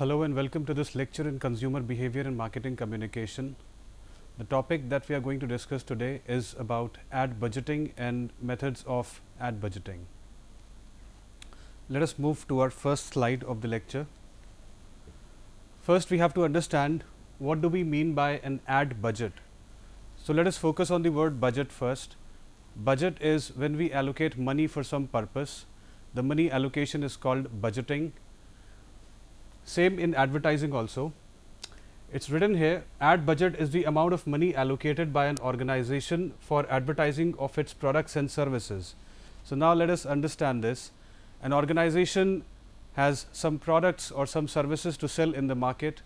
Hello and welcome to this lecture in Consumer Behavior and Marketing Communication. The topic that we are going to discuss today is about ad budgeting and methods of ad budgeting. Let us move to our first slide of the lecture. First, we have to understand what do we mean by an ad budget. So, let us focus on the word budget first. Budget is when we allocate money for some purpose. The money allocation is called budgeting same in advertising also. It's written here, ad budget is the amount of money allocated by an organization for advertising of its products and services. So, now let us understand this. An organization has some products or some services to sell in the market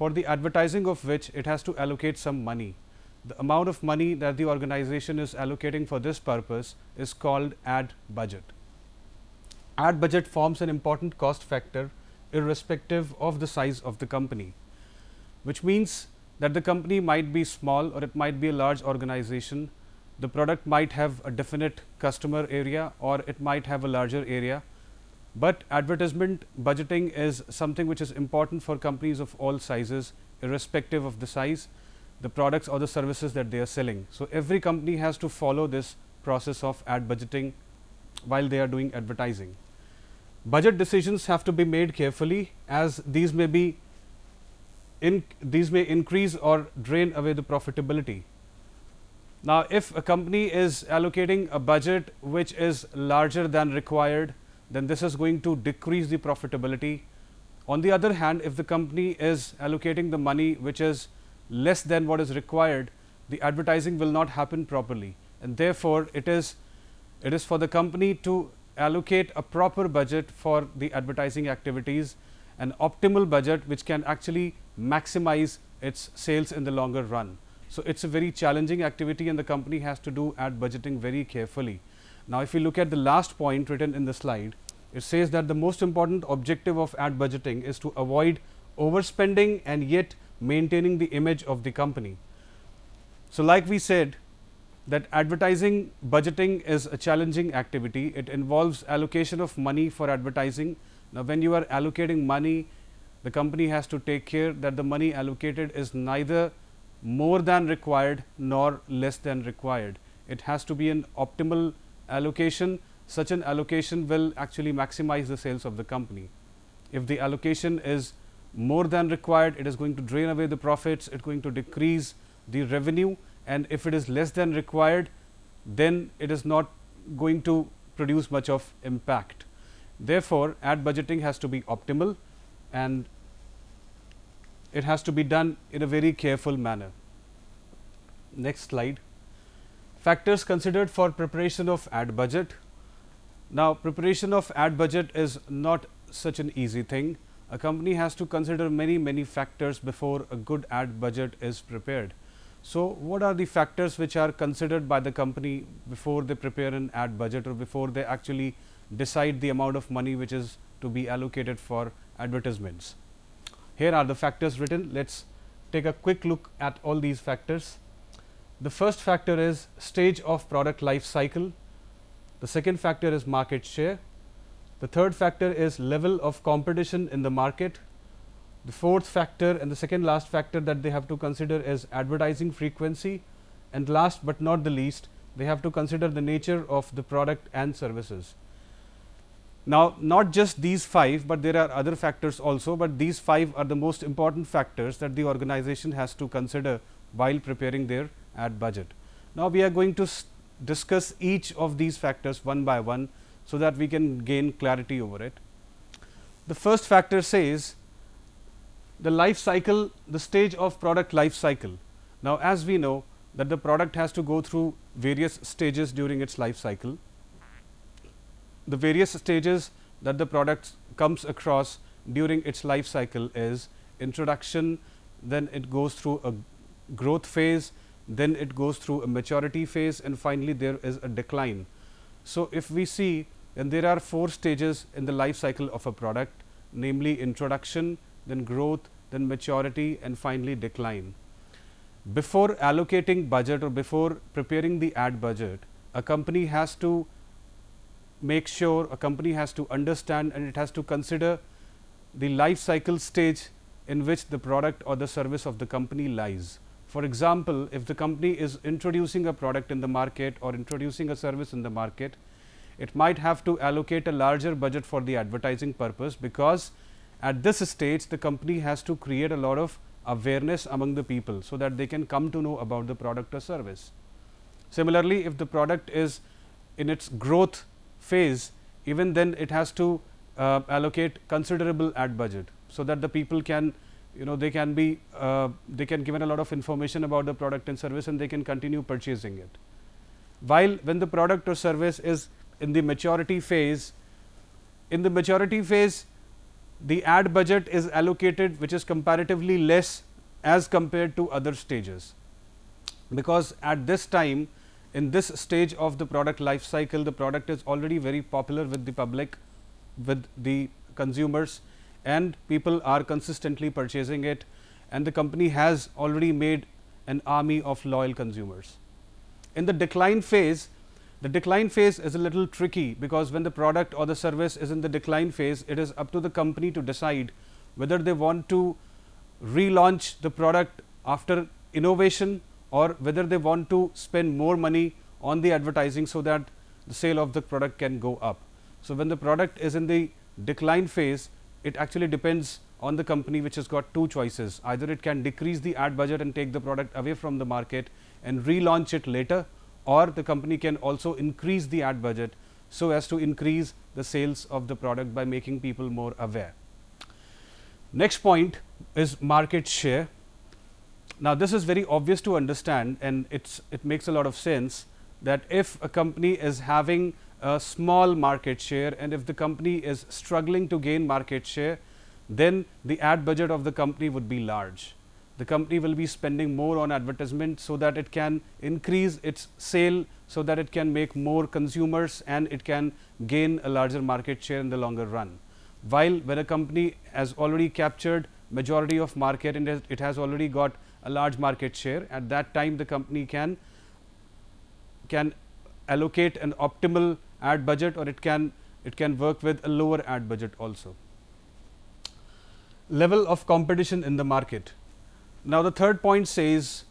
for the advertising of which it has to allocate some money. The amount of money that the organization is allocating for this purpose is called ad budget. Ad budget forms an important cost factor irrespective of the size of the company, which means that the company might be small or it might be a large organization, the product might have a definite customer area or it might have a larger area, but advertisement budgeting is something which is important for companies of all sizes irrespective of the size, the products or the services that they are selling. So, every company has to follow this process of ad budgeting while they are doing advertising budget decisions have to be made carefully as these may be in these may increase or drain away the profitability. Now, if a company is allocating a budget which is larger than required, then this is going to decrease the profitability. On the other hand, if the company is allocating the money which is less than what is required, the advertising will not happen properly and therefore, it is it is for the company to allocate a proper budget for the advertising activities, an optimal budget which can actually maximize its sales in the longer run. So, it is a very challenging activity and the company has to do ad budgeting very carefully. Now, if you look at the last point written in the slide, it says that the most important objective of ad budgeting is to avoid overspending and yet maintaining the image of the company. So, like we said, that advertising budgeting is a challenging activity. It involves allocation of money for advertising. Now, when you are allocating money, the company has to take care that the money allocated is neither more than required nor less than required. It has to be an optimal allocation. Such an allocation will actually maximize the sales of the company. If the allocation is more than required, it is going to drain away the profits, it is going to decrease the revenue and if it is less than required, then it is not going to produce much of impact. Therefore, ad budgeting has to be optimal and it has to be done in a very careful manner. Next slide. Factors considered for preparation of ad budget. Now, preparation of ad budget is not such an easy thing. A company has to consider many, many factors before a good ad budget is prepared. So, what are the factors which are considered by the company before they prepare an ad budget or before they actually decide the amount of money which is to be allocated for advertisements? Here are the factors written. Let us take a quick look at all these factors. The first factor is stage of product life cycle. The second factor is market share. The third factor is level of competition in the market. The fourth factor and the second last factor that they have to consider is advertising frequency and last but not the least they have to consider the nature of the product and services. Now, not just these five, but there are other factors also, but these five are the most important factors that the organization has to consider while preparing their ad budget. Now, we are going to discuss each of these factors one by one, so that we can gain clarity over it. The first factor says the life cycle, the stage of product life cycle. Now, as we know that the product has to go through various stages during its life cycle. The various stages that the product comes across during its life cycle is introduction, then it goes through a growth phase, then it goes through a maturity phase and finally, there is a decline. So, if we see then there are four stages in the life cycle of a product namely introduction, then growth, then maturity and finally, decline. Before allocating budget or before preparing the ad budget, a company has to make sure a company has to understand and it has to consider the life cycle stage in which the product or the service of the company lies. For example, if the company is introducing a product in the market or introducing a service in the market, it might have to allocate a larger budget for the advertising purpose because at this stage the company has to create a lot of awareness among the people, so that they can come to know about the product or service. Similarly, if the product is in its growth phase, even then it has to uh, allocate considerable ad budget, so that the people can you know they can be uh, they can given a lot of information about the product and service and they can continue purchasing it. While when the product or service is in the maturity phase, in the maturity phase the ad budget is allocated which is comparatively less as compared to other stages. Because at this time in this stage of the product life cycle the product is already very popular with the public with the consumers and people are consistently purchasing it and the company has already made an army of loyal consumers. In the decline phase the decline phase is a little tricky because when the product or the service is in the decline phase, it is up to the company to decide whether they want to relaunch the product after innovation or whether they want to spend more money on the advertising so that the sale of the product can go up. So, when the product is in the decline phase, it actually depends on the company which has got two choices. Either it can decrease the ad budget and take the product away from the market and relaunch it later or the company can also increase the ad budget so as to increase the sales of the product by making people more aware. Next point is market share. Now, this is very obvious to understand and it's, it makes a lot of sense that if a company is having a small market share and if the company is struggling to gain market share, then the ad budget of the company would be large the company will be spending more on advertisement so that it can increase its sale, so that it can make more consumers and it can gain a larger market share in the longer run. While when a company has already captured majority of market and it has already got a large market share, at that time the company can, can allocate an optimal ad budget or it can, it can work with a lower ad budget also. Level of competition in the market now, the third point says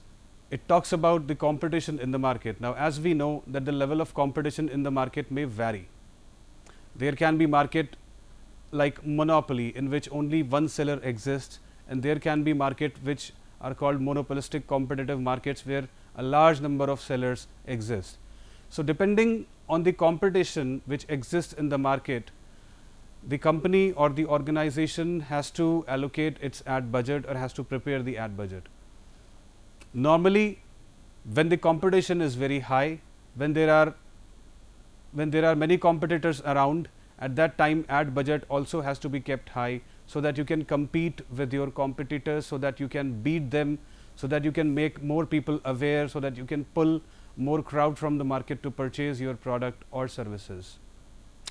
it talks about the competition in the market. Now, as we know that the level of competition in the market may vary. There can be market like monopoly in which only one seller exists and there can be market which are called monopolistic competitive markets where a large number of sellers exist. So, depending on the competition which exists in the market, the company or the organization has to allocate its ad budget or has to prepare the ad budget. Normally, when the competition is very high, when there are when there are many competitors around, at that time ad budget also has to be kept high, so that you can compete with your competitors, so that you can beat them, so that you can make more people aware, so that you can pull more crowd from the market to purchase your product or services.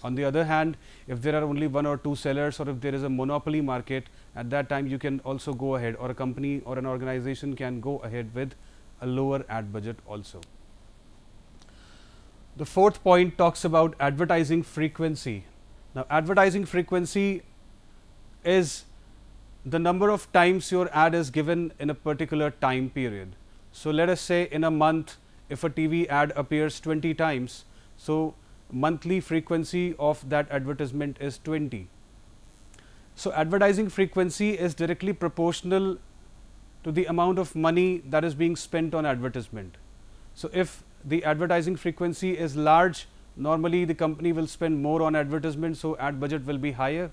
On the other hand, if there are only one or two sellers or if there is a monopoly market, at that time you can also go ahead or a company or an organization can go ahead with a lower ad budget also. The fourth point talks about advertising frequency. Now, advertising frequency is the number of times your ad is given in a particular time period. So, let us say in a month if a TV ad appears 20 times. So, monthly frequency of that advertisement is 20. So, advertising frequency is directly proportional to the amount of money that is being spent on advertisement. So, if the advertising frequency is large, normally the company will spend more on advertisement. So, ad budget will be higher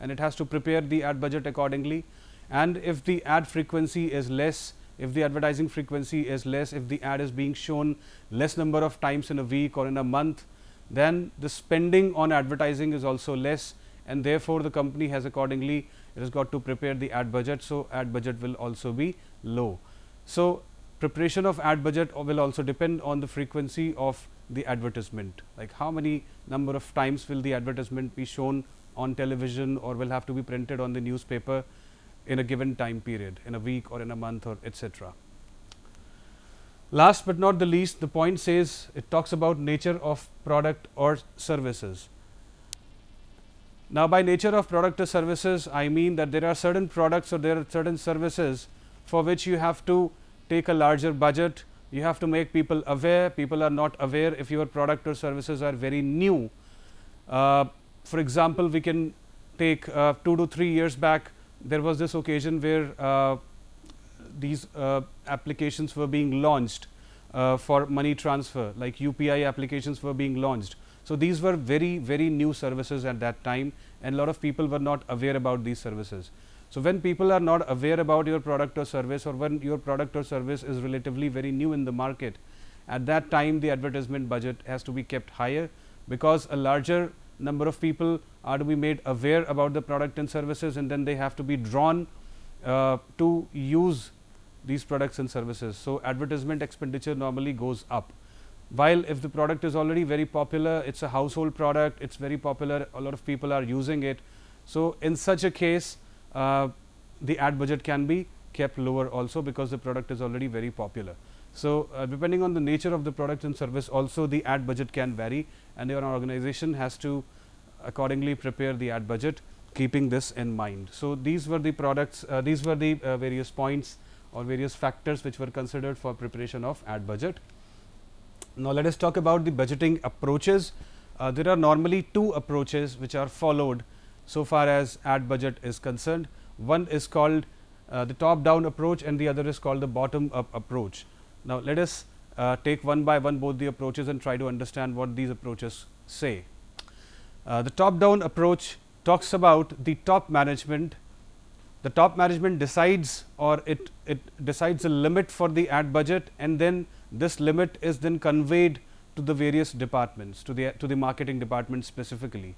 and it has to prepare the ad budget accordingly. And if the ad frequency is less, if the advertising frequency is less, if the ad is being shown less number of times in a week or in a month, then the spending on advertising is also less and therefore, the company has accordingly it has got to prepare the ad budget. So, ad budget will also be low. So, preparation of ad budget will also depend on the frequency of the advertisement like how many number of times will the advertisement be shown on television or will have to be printed on the newspaper in a given time period in a week or in a month or etc. Last but not the least, the point says it talks about nature of product or services. Now, by nature of product or services, I mean that there are certain products or there are certain services for which you have to take a larger budget, you have to make people aware, people are not aware if your product or services are very new. Uh, for example, we can take uh, 2 to 3 years back, there was this occasion where uh, these uh, applications were being launched uh, for money transfer like UPI applications were being launched. So, these were very very new services at that time and a lot of people were not aware about these services. So, when people are not aware about your product or service or when your product or service is relatively very new in the market, at that time the advertisement budget has to be kept higher because a larger number of people are to be made aware about the product and services and then they have to be drawn uh, to use these products and services. So, advertisement expenditure normally goes up. While if the product is already very popular, it is a household product, it is very popular, a lot of people are using it. So, in such a case, uh, the ad budget can be kept lower also because the product is already very popular. So, uh, depending on the nature of the product and service also the ad budget can vary and your organization has to accordingly prepare the ad budget keeping this in mind. So, these were the products, uh, these were the uh, various points or various factors which were considered for preparation of ad budget. Now, let us talk about the budgeting approaches. Uh, there are normally two approaches which are followed so far as ad budget is concerned. One is called uh, the top down approach and the other is called the bottom up approach. Now, let us uh, take one by one both the approaches and try to understand what these approaches say. Uh, the top down approach talks about the top management the top management decides or it, it decides a limit for the ad budget and then this limit is then conveyed to the various departments to the to the marketing department specifically.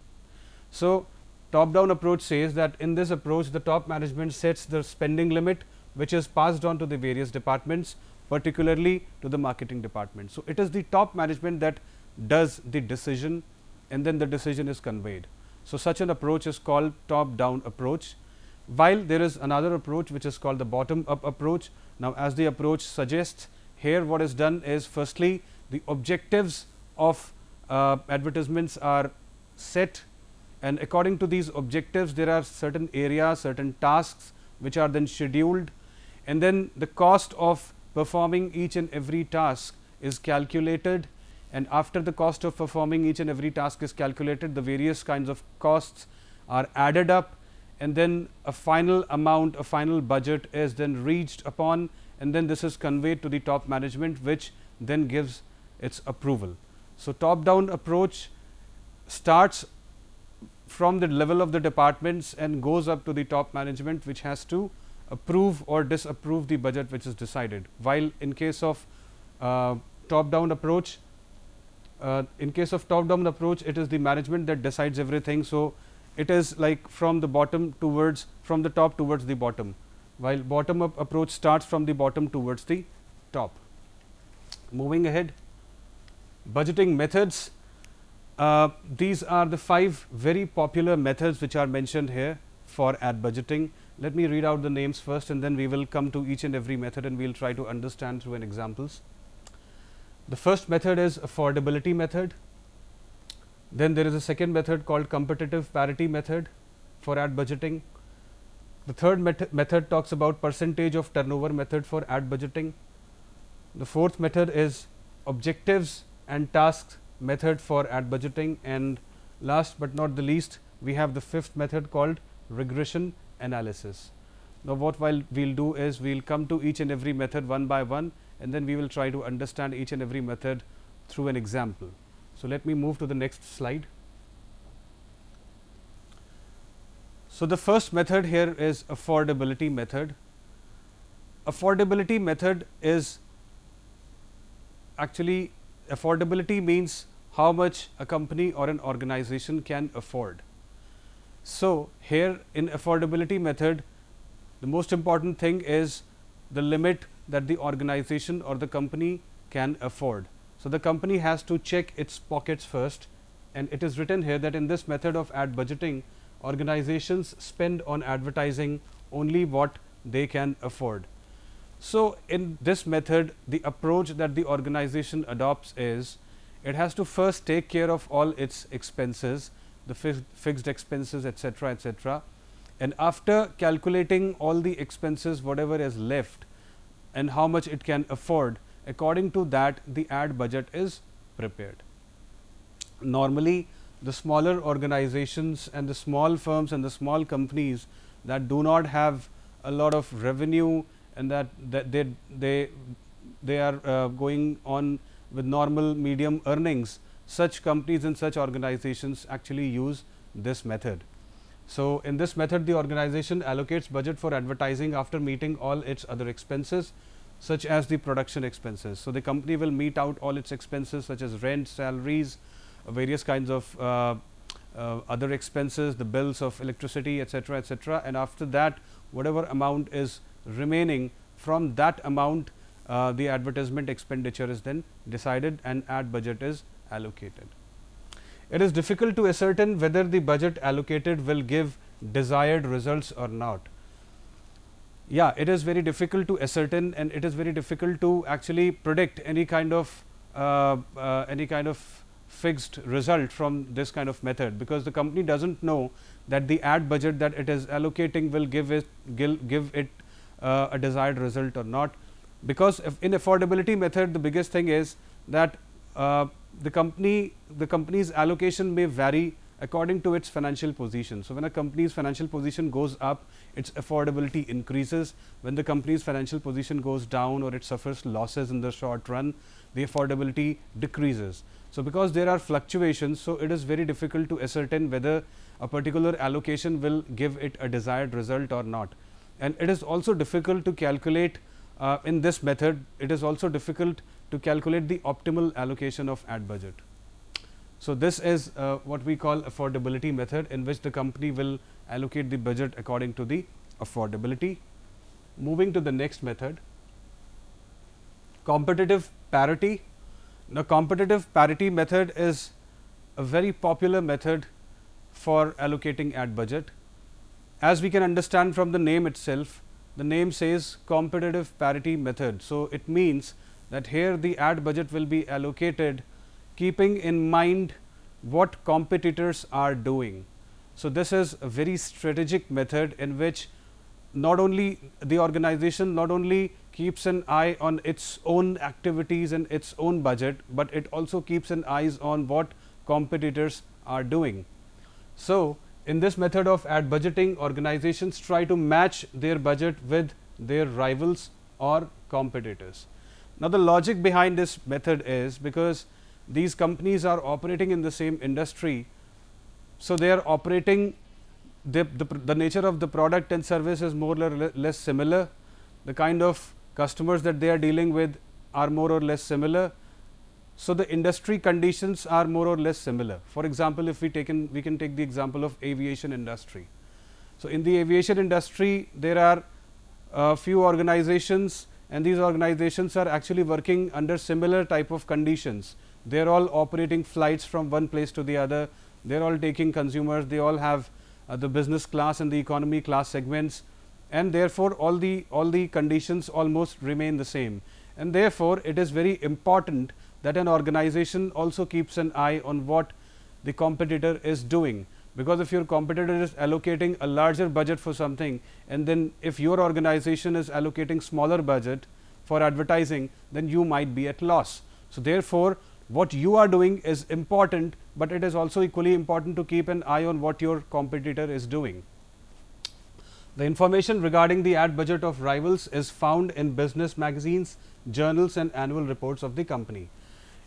So, top down approach says that in this approach the top management sets the spending limit which is passed on to the various departments particularly to the marketing department. So, it is the top management that does the decision and then the decision is conveyed. So, such an approach is called top down approach while there is another approach which is called the bottom up approach. Now, as the approach suggests here what is done is firstly the objectives of uh, advertisements are set and according to these objectives there are certain areas, certain tasks which are then scheduled and then the cost of performing each and every task is calculated and after the cost of performing each and every task is calculated the various kinds of costs are added up and then a final amount, a final budget is then reached upon and then this is conveyed to the top management which then gives its approval. So, top down approach starts from the level of the departments and goes up to the top management which has to approve or disapprove the budget which is decided. While in case of uh, top down approach, uh, in case of top down approach it is the management that decides everything. So, it is like from the bottom towards from the top towards the bottom, while bottom up approach starts from the bottom towards the top. Moving ahead, budgeting methods. Uh, these are the five very popular methods which are mentioned here for ad budgeting. Let me read out the names first and then we will come to each and every method and we will try to understand through an examples. The first method is affordability method. Then there is a second method called competitive parity method for ad budgeting. The third met method talks about percentage of turnover method for ad budgeting. The fourth method is objectives and tasks method for ad budgeting and last but not the least we have the fifth method called regression analysis. Now, what we will do is we will come to each and every method one by one and then we will try to understand each and every method through an example. So, let me move to the next slide. So, the first method here is affordability method. Affordability method is actually affordability means how much a company or an organization can afford. So, here in affordability method the most important thing is the limit that the organization or the company can afford. So, the company has to check its pockets first and it is written here that in this method of ad budgeting organizations spend on advertising only what they can afford. So, in this method the approach that the organization adopts is it has to first take care of all its expenses the fi fixed expenses etc., etc. and after calculating all the expenses whatever is left and how much it can afford according to that the ad budget is prepared. Normally, the smaller organizations and the small firms and the small companies that do not have a lot of revenue and that, that they, they, they are uh, going on with normal medium earnings, such companies and such organizations actually use this method. So, in this method the organization allocates budget for advertising after meeting all its other expenses such as the production expenses. So, the company will meet out all its expenses such as rent, salaries, uh, various kinds of uh, uh, other expenses, the bills of electricity etc., etc. and after that whatever amount is remaining from that amount uh, the advertisement expenditure is then decided and ad budget is allocated. It is difficult to ascertain whether the budget allocated will give desired results or not yeah, it is very difficult to ascertain and it is very difficult to actually predict any kind of uh, uh, any kind of fixed result from this kind of method, because the company does not know that the ad budget that it is allocating will give it give, it uh, a desired result or not. Because in affordability method the biggest thing is that uh, the company the company's allocation may vary according to its financial position. So, when a company's financial position goes up, its affordability increases. When the company's financial position goes down or it suffers losses in the short run, the affordability decreases. So, because there are fluctuations, so it is very difficult to ascertain whether a particular allocation will give it a desired result or not. And it is also difficult to calculate uh, in this method, it is also difficult to calculate the optimal allocation of ad budget. So, this is uh, what we call affordability method in which the company will allocate the budget according to the affordability. Moving to the next method, competitive parity. Now, competitive parity method is a very popular method for allocating ad budget. As we can understand from the name itself, the name says competitive parity method. So, it means that here the ad budget will be allocated keeping in mind what competitors are doing. So, this is a very strategic method in which not only the organization not only keeps an eye on its own activities and its own budget, but it also keeps an eyes on what competitors are doing. So, in this method of ad budgeting organizations try to match their budget with their rivals or competitors. Now, the logic behind this method is because these companies are operating in the same industry. So, they are operating the, the, the nature of the product and service is more or less similar. The kind of customers that they are dealing with are more or less similar. So, the industry conditions are more or less similar. For example, if we taken we can take the example of aviation industry. So, in the aviation industry there are a uh, few organizations and these organizations are actually working under similar type of conditions. They are all operating flights from one place to the other. They are all taking consumers. They all have uh, the business class and the economy class segments and therefore, all the all the conditions almost remain the same and therefore, it is very important that an organization also keeps an eye on what the competitor is doing. Because if your competitor is allocating a larger budget for something and then if your organization is allocating smaller budget for advertising, then you might be at loss. So, therefore, what you are doing is important, but it is also equally important to keep an eye on what your competitor is doing. The information regarding the ad budget of rivals is found in business magazines, journals and annual reports of the company.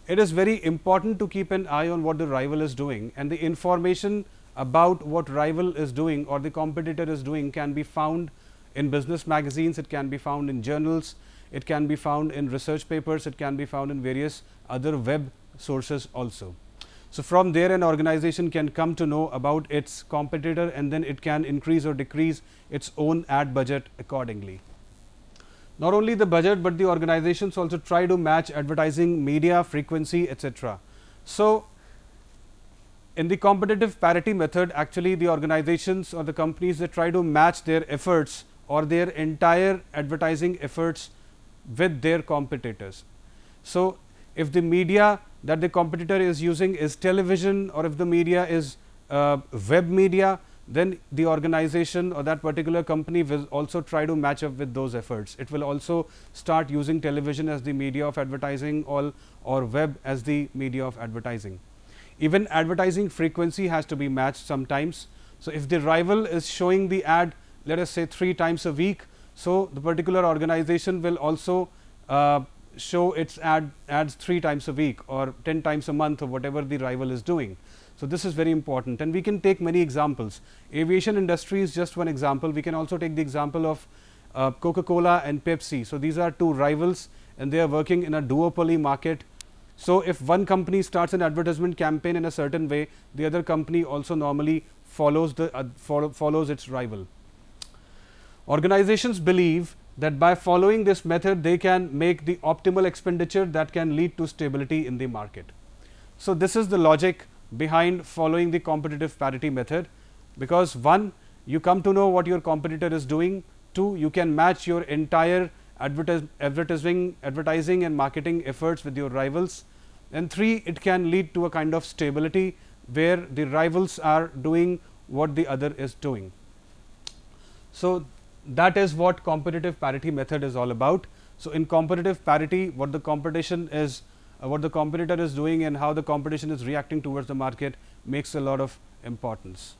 It is very important to keep an eye on what the rival is doing and the information about what rival is doing or the competitor is doing can be found in business magazines, it can be found in journals, it can be found in research papers, it can be found in various other web sources also. So, from there an organization can come to know about its competitor and then it can increase or decrease its own ad budget accordingly. Not only the budget, but the organizations also try to match advertising, media, frequency etc. So, in the competitive parity method actually the organizations or the companies they try to match their efforts or their entire advertising efforts with their competitors. So, if the media that the competitor is using is television or if the media is uh, web media, then the organization or that particular company will also try to match up with those efforts. It will also start using television as the media of advertising or, or web as the media of advertising. Even advertising frequency has to be matched sometimes. So, if the rival is showing the ad let us say 3 times a week, so, the particular organization will also uh, show its ad ads 3 times a week or 10 times a month or whatever the rival is doing. So, this is very important and we can take many examples. Aviation industry is just one example. We can also take the example of uh, Coca Cola and Pepsi. So, these are two rivals and they are working in a duopoly market. So, if one company starts an advertisement campaign in a certain way, the other company also normally follows the uh, follow, follows its rival. Organizations believe that by following this method, they can make the optimal expenditure that can lead to stability in the market. So, this is the logic behind following the competitive parity method, because one, you come to know what your competitor is doing, two, you can match your entire advertising, advertising and marketing efforts with your rivals, and three, it can lead to a kind of stability where the rivals are doing what the other is doing. So, that is what competitive parity method is all about. So, in competitive parity, what the competition is, uh, what the competitor is doing and how the competition is reacting towards the market makes a lot of importance.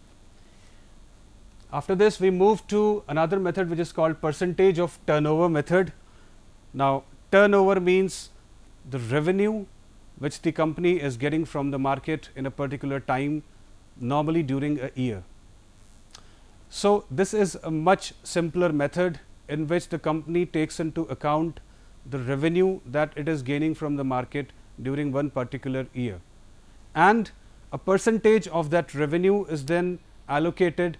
After this, we move to another method which is called percentage of turnover method. Now, turnover means the revenue which the company is getting from the market in a particular time normally during a year. So, this is a much simpler method in which the company takes into account the revenue that it is gaining from the market during one particular year. And a percentage of that revenue is then allocated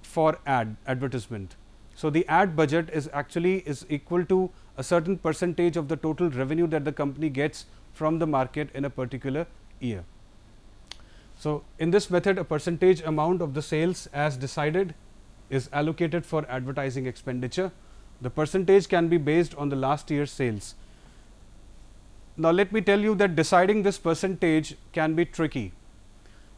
for ad advertisement. So, the ad budget is actually is equal to a certain percentage of the total revenue that the company gets from the market in a particular year. So, in this method a percentage amount of the sales as decided is allocated for advertising expenditure. The percentage can be based on the last year's sales. Now, let me tell you that deciding this percentage can be tricky.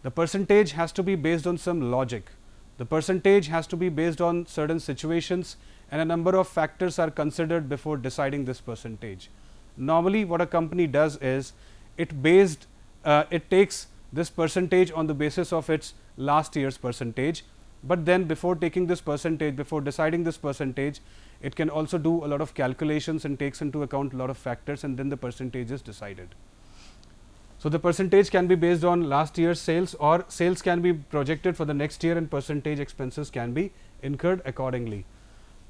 The percentage has to be based on some logic. The percentage has to be based on certain situations and a number of factors are considered before deciding this percentage. Normally, what a company does is it based uh, it takes this percentage on the basis of its last year's percentage, but then before taking this percentage, before deciding this percentage, it can also do a lot of calculations and takes into account a lot of factors and then the percentage is decided. So, the percentage can be based on last year's sales or sales can be projected for the next year and percentage expenses can be incurred accordingly.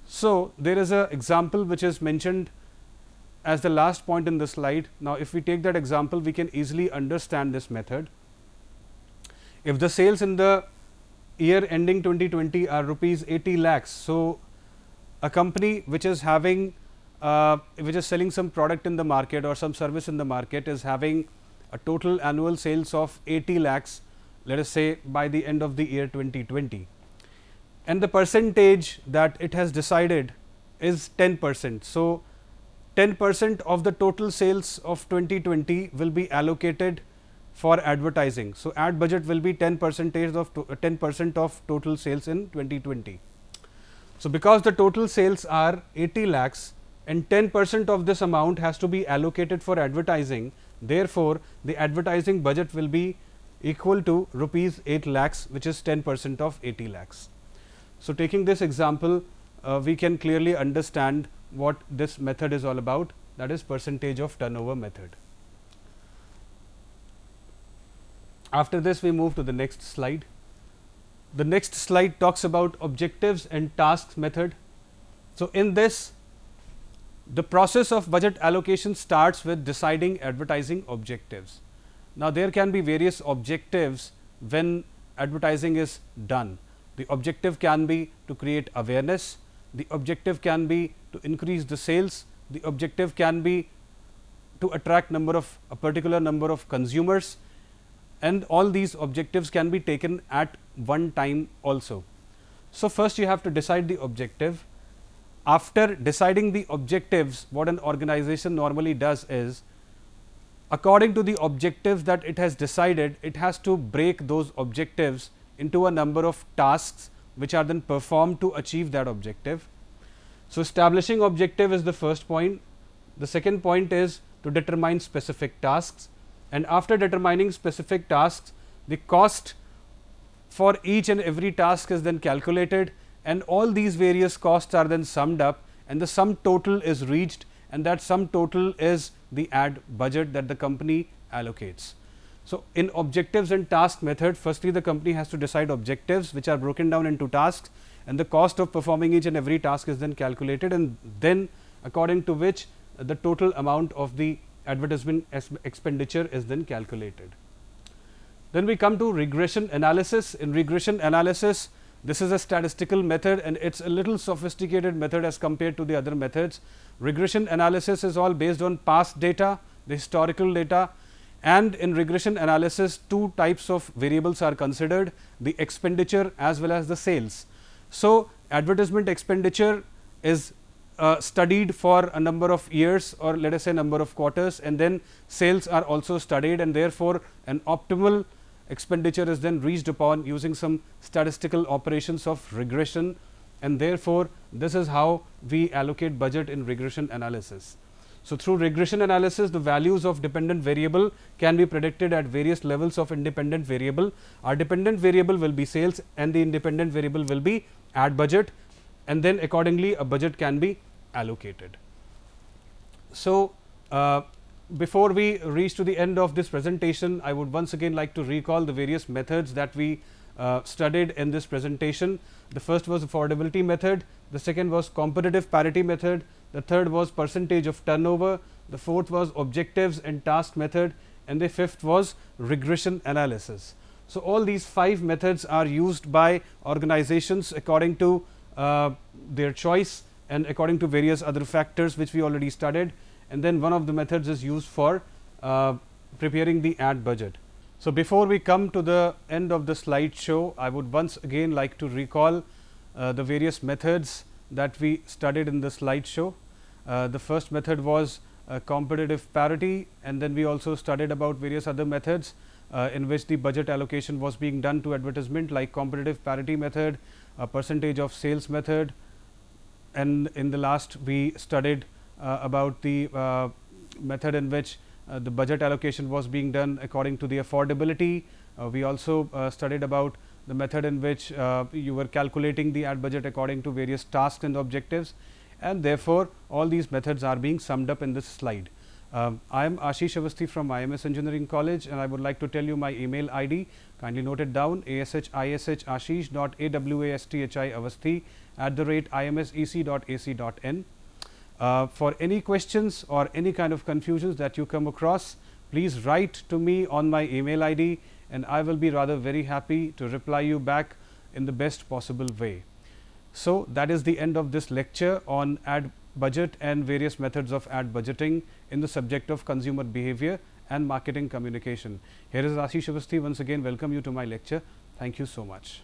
So, there is an example which is mentioned as the last point in the slide. Now, if we take that example, we can easily understand this method. If the sales in the year ending 2020 are rupees 80 lakhs, so a company which is having uh, which is selling some product in the market or some service in the market is having a total annual sales of 80 lakhs let us say by the end of the year 2020 and the percentage that it has decided is 10 percent. So, 10 percent of the total sales of 2020 will be allocated for advertising. So, ad budget will be 10 percentage of 10 percent of total sales in 2020. So, because the total sales are 80 lakhs and 10 percent of this amount has to be allocated for advertising, therefore, the advertising budget will be equal to rupees 8 lakhs which is 10 percent of 80 lakhs. So, taking this example uh, we can clearly understand what this method is all about that is percentage of turnover method. After this, we move to the next slide. The next slide talks about objectives and tasks method. So, in this the process of budget allocation starts with deciding advertising objectives. Now, there can be various objectives when advertising is done. The objective can be to create awareness, the objective can be to increase the sales, the objective can be to attract number of a particular number of consumers, and all these objectives can be taken at one time also. So, first you have to decide the objective. After deciding the objectives, what an organization normally does is, according to the objectives that it has decided, it has to break those objectives into a number of tasks which are then performed to achieve that objective. So, establishing objective is the first point. The second point is to determine specific tasks and after determining specific tasks, the cost for each and every task is then calculated and all these various costs are then summed up and the sum total is reached and that sum total is the ad budget that the company allocates. So, in objectives and task method firstly the company has to decide objectives which are broken down into tasks and the cost of performing each and every task is then calculated and then according to which the total amount of the advertisement expenditure is then calculated. Then we come to regression analysis. In regression analysis, this is a statistical method and it is a little sophisticated method as compared to the other methods. Regression analysis is all based on past data, the historical data and in regression analysis two types of variables are considered the expenditure as well as the sales. So, advertisement expenditure is uh, studied for a number of years or let us say number of quarters and then sales are also studied and therefore, an optimal expenditure is then reached upon using some statistical operations of regression and therefore, this is how we allocate budget in regression analysis. So, through regression analysis the values of dependent variable can be predicted at various levels of independent variable. Our dependent variable will be sales and the independent variable will be ad budget and then accordingly a budget can be allocated. So, uh, before we reach to the end of this presentation, I would once again like to recall the various methods that we uh, studied in this presentation. The first was affordability method, the second was competitive parity method, the third was percentage of turnover, the fourth was objectives and task method and the fifth was regression analysis. So, all these five methods are used by organizations according to uh, their choice and according to various other factors which we already studied and then one of the methods is used for uh, preparing the ad budget. So, before we come to the end of the slideshow, I would once again like to recall uh, the various methods that we studied in the slideshow. Uh, the first method was uh, competitive parity and then we also studied about various other methods uh, in which the budget allocation was being done to advertisement like competitive parity method, percentage of sales method, and in the last we studied uh, about the uh, method in which uh, the budget allocation was being done according to the affordability. we also studied about the method in which you were calculating the ad budget according to various tasks and objectives and therefore, all these methods are being summed up in this slide. Um, I am Ashish Avasthi from IMS Engineering College and I would like to tell you my email ID. Kindly note it down ashishashish.awasthiavasthi at the rate imsec.ac.in. Uh, for any questions or any kind of confusions that you come across, please write to me on my email ID and I will be rather very happy to reply you back in the best possible way. So, that is the end of this lecture on ad budget and various methods of ad budgeting in the subject of consumer behavior and marketing communication. Here is Rashi Shavasti once again welcome you to my lecture. Thank you so much.